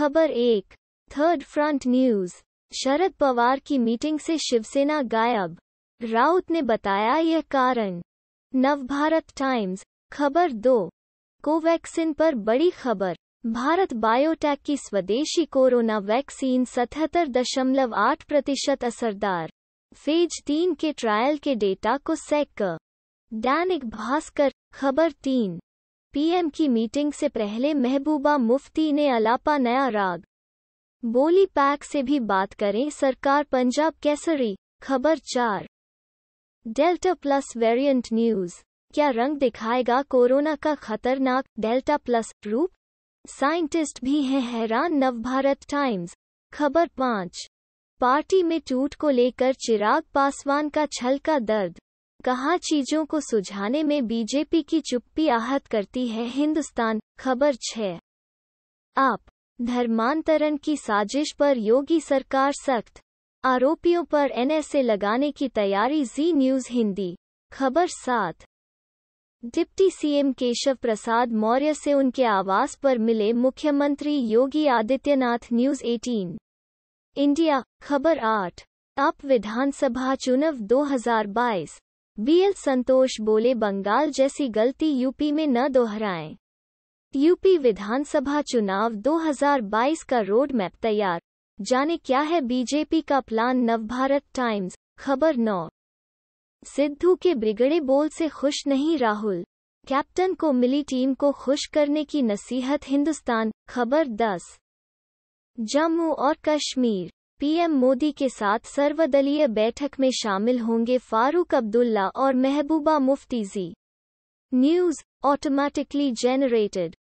खबर एक third front news Sharad Pawar की मीटिंग से शिवसेना गायब राउत ने बताया यह कारण नवभारत टाइम्स खबर दो कोवैक्सिन पर बड़ी खबर भारत बायोटेक की स्वदेशी कोरोना वैक्सीन सतहत्तर दशमलव आठ प्रतिशत असरदार फेज तीन के ट्रायल के डेटा को सेक कर दैनिक भास्कर खबर तीन पीएम की मीटिंग से पहले महबूबा मुफ्ती ने अलापा नया राग बोली पैक से भी बात करें सरकार पंजाब कैसरी खबर चार डेल्टा प्लस वेरिएंट न्यूज क्या रंग दिखाएगा कोरोना का खतरनाक डेल्टा प्लस रूप साइंटिस्ट भी हैं हैरान नवभारत टाइम्स खबर पाँच पार्टी में टूट को लेकर चिराग पासवान का छल का दर्द कहा चीजों को सुझाने में बीजेपी की चुप्पी आहत करती है हिंदुस्तान खबर छः आप धर्मांतरण की साजिश पर योगी सरकार सख्त आरोपियों पर एनएसए लगाने की तैयारी जी न्यूज हिंदी खबर सात डिप्टी सीएम केशव प्रसाद मौर्य से उनके आवास पर मिले मुख्यमंत्री योगी आदित्यनाथ न्यूज 18 इंडिया खबर आठ आप विधानसभा चुनाव 2022 बीएल संतोष बोले बंगाल जैसी गलती यूपी में न दोहराएं यूपी विधानसभा चुनाव 2022 का रोड मैप तैयार जाने क्या है बीजेपी का प्लान नवभारत टाइम्स खबर नौ सिद्धू के बिगड़े बोल से खुश नहीं राहुल कैप्टन को मिली टीम को खुश करने की नसीहत हिंदुस्तान खबर 10 जम्मू और कश्मीर पीएम मोदी के साथ सर्वदलीय बैठक में शामिल होंगे फारूक अब्दुल्ला और महबूबा मुफ्तीजी न्यूज ऑटोमेटिकली जनरेटेड